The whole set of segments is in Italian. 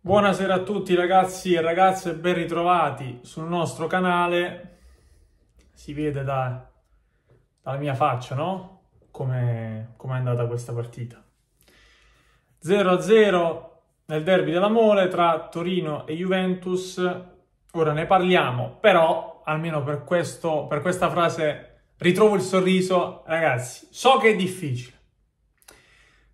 Buonasera a tutti ragazzi e ragazze, ben ritrovati sul nostro canale. Si vede da, dalla mia faccia, no? Come com è andata questa partita. 0-0 nel derby dell'amore tra Torino e Juventus. Ora ne parliamo, però almeno per, questo, per questa frase ritrovo il sorriso. Ragazzi, so che è difficile.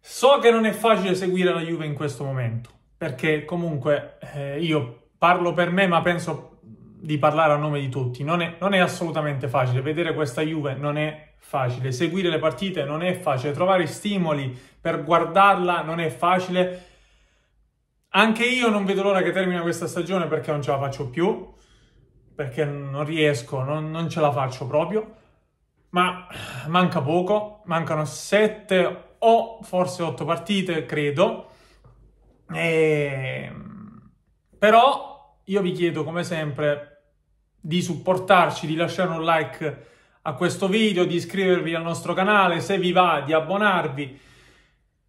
So che non è facile seguire la Juve in questo momento perché comunque eh, io parlo per me, ma penso di parlare a nome di tutti. Non è, non è assolutamente facile, vedere questa Juve non è facile, seguire le partite non è facile, trovare stimoli per guardarla non è facile. Anche io non vedo l'ora che termina questa stagione perché non ce la faccio più, perché non riesco, non, non ce la faccio proprio, ma manca poco, mancano sette o forse otto partite, credo e... Ehm, però io vi chiedo come sempre di supportarci, di lasciare un like a questo video, di iscrivervi al nostro canale, se vi va di abbonarvi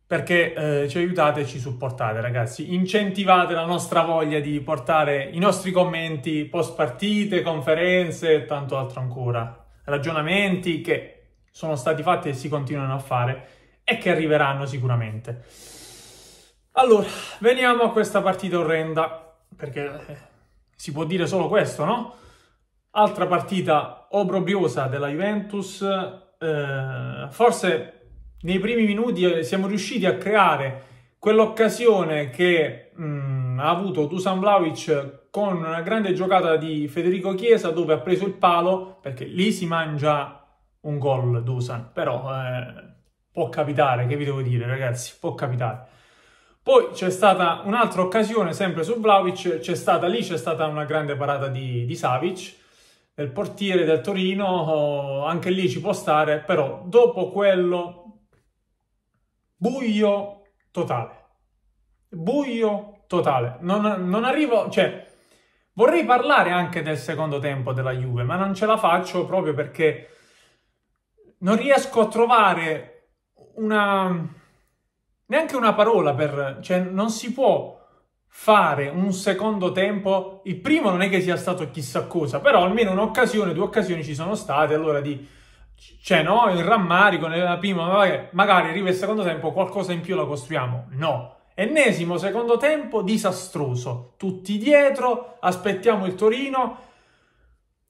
perché eh, ci aiutate e ci supportate ragazzi, incentivate la nostra voglia di portare i nostri commenti post partite, conferenze e tanto altro ancora, ragionamenti che sono stati fatti e si continuano a fare e che arriveranno sicuramente. Allora, veniamo a questa partita orrenda, perché eh, si può dire solo questo, no? Altra partita obrobiosa della Juventus, eh, forse nei primi minuti eh, siamo riusciti a creare quell'occasione che mh, mm, ha avuto Dusan Vlaovic con una grande giocata di Federico Chiesa dove ha preso il palo, perché lì si mangia un gol Dusan, però eh, può capitare, che vi devo dire ragazzi, può capitare. Poi c'è stata un'altra occasione, sempre su Vlaovic, c'è stata lì, c'è stata una grande parata di, di Savic, del portiere del Torino, eh, anche lì ci può stare, però dopo quello buio totale. Buio totale. Non, non arrivo, cioè, vorrei parlare anche del secondo tempo della Juve, ma non ce la faccio proprio perché non riesco a trovare una neanche una parola per... cioè non si può fare un secondo tempo. Il primo non è che sia stato chissà cosa, però almeno un'occasione, due occasioni ci sono state, allora di... cioè no, il rammarico nella prima, magari arriva il secondo tempo, qualcosa in più la costruiamo. No. Ennesimo secondo tempo disastroso, tutti dietro, aspettiamo il Torino,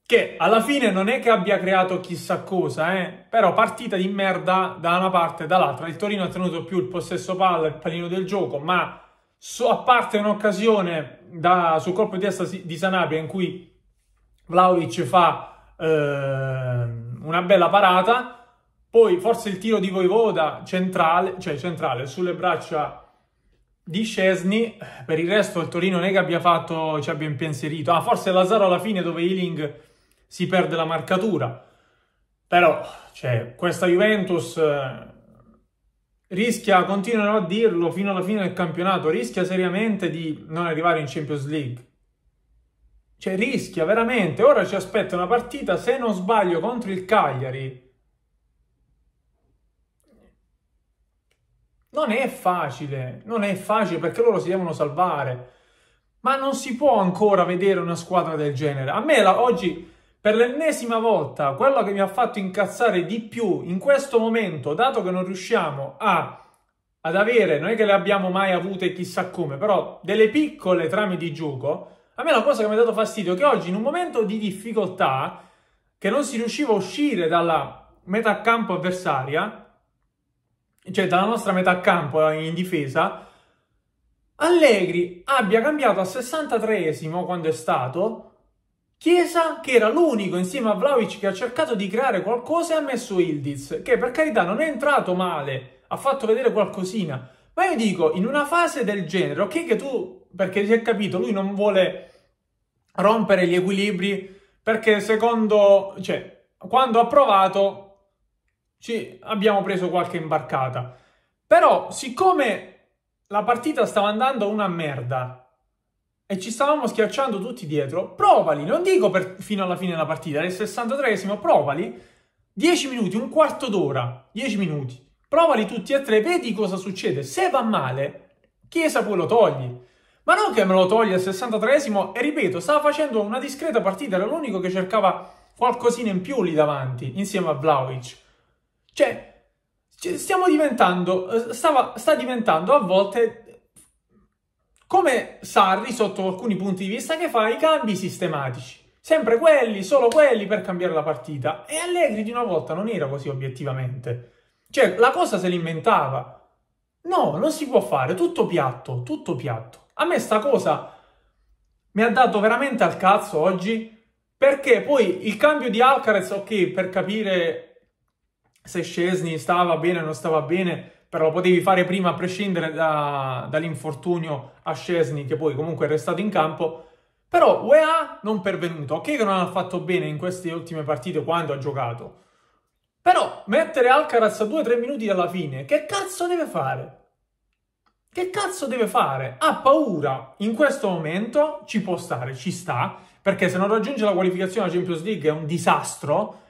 che alla fine non è che abbia creato chissà cosa, eh? però partita di merda da una parte e dall'altra. Il Torino ha tenuto più il possesso palla, il pallino del gioco, ma so, a parte un'occasione da, sul colpo di testa di Sanabria in cui Vlaovic fa eh, una bella parata, poi forse il tiro di Voivoda centrale, cioè centrale sulle braccia di Scesni, per il resto il Torino non è che abbia fatto, ci abbia impensierito. Ah, forse Lazzaro alla fine dove Healing si perde la marcatura. Però cioè, questa Juventus eh, rischia, continuerò a dirlo fino alla fine del campionato, rischia seriamente di non arrivare in Champions League. Cioè rischia veramente. Ora ci aspetta una partita, se non sbaglio, contro il Cagliari. Non è facile, non è facile perché loro si devono salvare. Ma non si può ancora vedere una squadra del genere. A me la, oggi per l'ennesima volta, quello che mi ha fatto incazzare di più in questo momento, dato che non riusciamo a, ad avere, non è che le abbiamo mai avute chissà come, però delle piccole trame di gioco, a me la cosa che mi ha dato fastidio è che oggi in un momento di difficoltà, che non si riusciva a uscire dalla metà campo avversaria, cioè dalla nostra metà campo in difesa, Allegri abbia cambiato al 63esimo quando è stato Chiesa, che era l'unico insieme a Vlaovic che ha cercato di creare qualcosa e ha messo Ildiz, che per carità non è entrato male, ha fatto vedere qualcosina. Ma io dico, in una fase del genere, ok che tu, perché si è capito, lui non vuole rompere gli equilibri, perché secondo, cioè, quando ha provato, ci abbiamo preso qualche imbarcata. Però, siccome la partita stava andando una merda, e ci stavamo schiacciando tutti dietro, provali, non dico per, fino alla fine della partita, nel 63esimo, provali 10 minuti, un quarto d'ora, 10 minuti, provali tutti e tre, vedi cosa succede. Se va male, Chiesa poi lo togli. Ma non che me lo togli al 63esimo, e ripeto, stava facendo una discreta partita, era l'unico che cercava qualcosina in più lì davanti, insieme a Vlaovic. Cioè, stiamo diventando, eh, stava, sta diventando a volte come Sarri, sotto alcuni punti di vista, che fa i cambi sistematici. Sempre quelli, solo quelli per cambiare la partita. E Allegri di una volta non era così obiettivamente. Cioè, la cosa se l'inventava. No, non si può fare, tutto piatto, tutto piatto. A me sta cosa mi ha dato veramente al cazzo oggi, perché poi il cambio di Alcarez, ok, per capire se Scesni stava bene o non stava bene, però lo potevi fare prima a prescindere da, dall'infortunio a Scesni che poi comunque è restato in campo. Però UEA non pervenuto, ok che non ha fatto bene in queste ultime partite quando ha giocato. Però mettere Alcaraz a 2-3 minuti alla fine, che cazzo deve fare? Che cazzo deve fare? Ha paura. In questo momento ci può stare, ci sta, perché se non raggiunge la qualificazione alla Champions League è un disastro.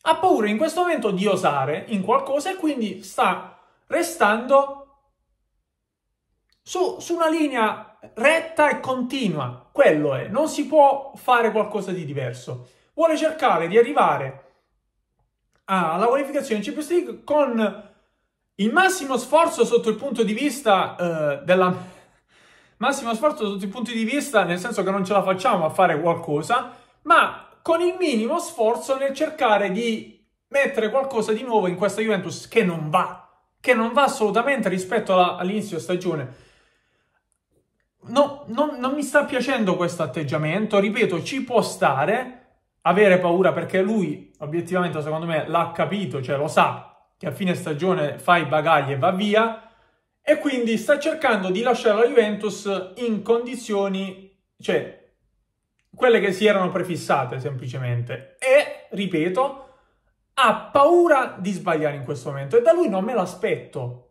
Ha paura in questo momento di osare in qualcosa e quindi sta restando su, su una linea retta e continua. Quello è, non si può fare qualcosa di diverso. Vuole cercare di arrivare alla qualificazione in Champions League con il massimo sforzo sotto il punto di vista eh, della massimo sforzo sotto il punto di vista nel senso che non ce la facciamo a fare qualcosa ma con il minimo sforzo nel cercare di mettere qualcosa di nuovo in questa Juventus che non va che non va assolutamente rispetto all'inizio stagione. No, non, non mi sta piacendo questo atteggiamento, ripeto, ci può stare avere paura perché lui, obiettivamente, secondo me, l'ha capito, cioè lo sa che a fine stagione fa i bagagli e va via, e quindi sta cercando di lasciare la Juventus in condizioni, cioè quelle che si erano prefissate semplicemente. E, ripeto, ha paura di sbagliare in questo momento e da lui non me l'aspetto.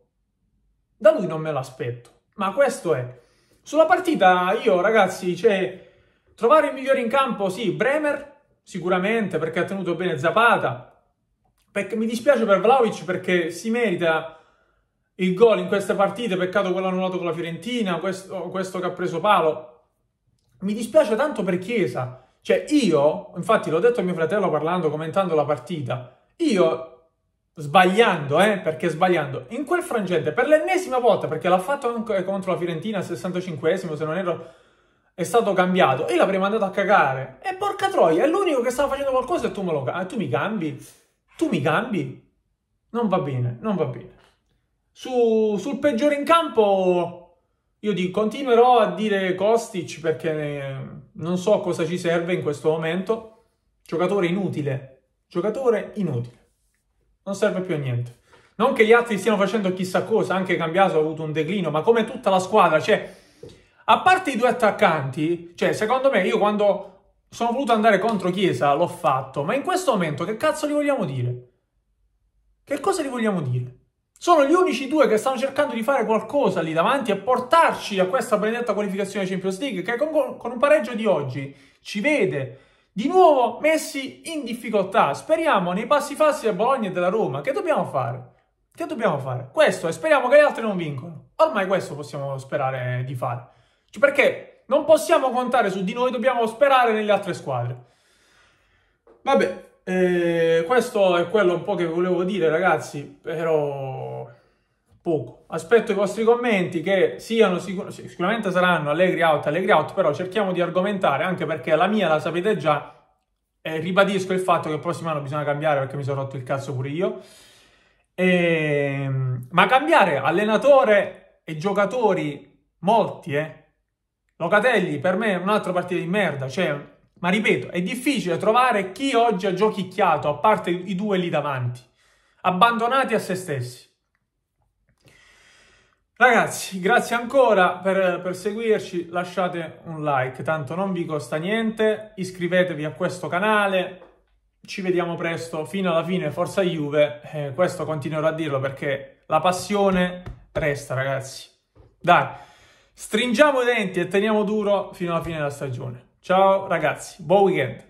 Da lui non me l'aspetto. Ma questo è. Sulla partita io ragazzi, cioè, trovare il migliore in campo, sì, Bremer sicuramente perché ha tenuto bene Zapata. Perché, mi dispiace per Vlaovic perché si merita il gol in queste partite, peccato quello annullato con la Fiorentina, questo, questo che ha preso palo. Mi dispiace tanto per Chiesa. Cioè io, infatti l'ho detto a mio fratello parlando, commentando la partita, io, sbagliando, eh, perché sbagliando, in quel frangente, per l'ennesima volta, perché l'ha fatto anche contro la Fiorentina, 65esimo, se non ero, è stato cambiato. e l'avrei mandato a cagare. E porca troia, è l'unico che stava facendo qualcosa e tu, me lo, ah, tu mi cambi? Tu mi cambi? Non va bene, non va bene. Su, sul peggiore in campo, io dico, continuerò a dire Kostic perché eh, non so cosa ci serve in questo momento. Giocatore inutile, giocatore inutile. Non serve più a niente. Non che gli altri stiano facendo chissà cosa, anche cambiato ha avuto un declino, ma come tutta la squadra, cioè, a parte i due attaccanti, cioè, secondo me, io quando sono voluto andare contro Chiesa, l'ho fatto, ma in questo momento che cazzo li vogliamo dire? Che cosa li vogliamo dire? Sono gli unici due che stanno cercando di fare qualcosa lì davanti e portarci a questa benedetta qualificazione Champions League che con, con un pareggio di oggi ci vede di nuovo messi in difficoltà. Speriamo nei passi falsi del Bologna e della Roma. Che dobbiamo fare? Che dobbiamo fare? Questo e speriamo che gli altri non vincono. Ormai questo possiamo sperare di fare. Cioè, perché non possiamo contare su di noi, dobbiamo sperare nelle altre squadre. Vabbè, eh, questo è quello un po' che volevo dire, ragazzi, però poco. Aspetto i vostri commenti che siano sicur- sicuramente saranno allegri out, allegri out, però cerchiamo di argomentare anche perché la mia la sapete già e eh, ribadisco il fatto che il prossimo anno bisogna cambiare perché mi sono rotto il cazzo pure io. E... Ehm, ma cambiare allenatore e giocatori molti, eh. Locatelli per me è un'altra partita di merda, cioè, ma ripeto, è difficile trovare chi oggi ha giochicchiato, a parte i due lì davanti, abbandonati a se stessi. Ragazzi, grazie ancora per, per, seguirci, lasciate un like, tanto non vi costa niente, iscrivetevi a questo canale, ci vediamo presto, fino alla fine forza Juve, eh, questo continuerò a dirlo perché la passione resta ragazzi. Dai, stringiamo i denti e teniamo duro fino alla fine della stagione. Ciao ragazzi, buon weekend!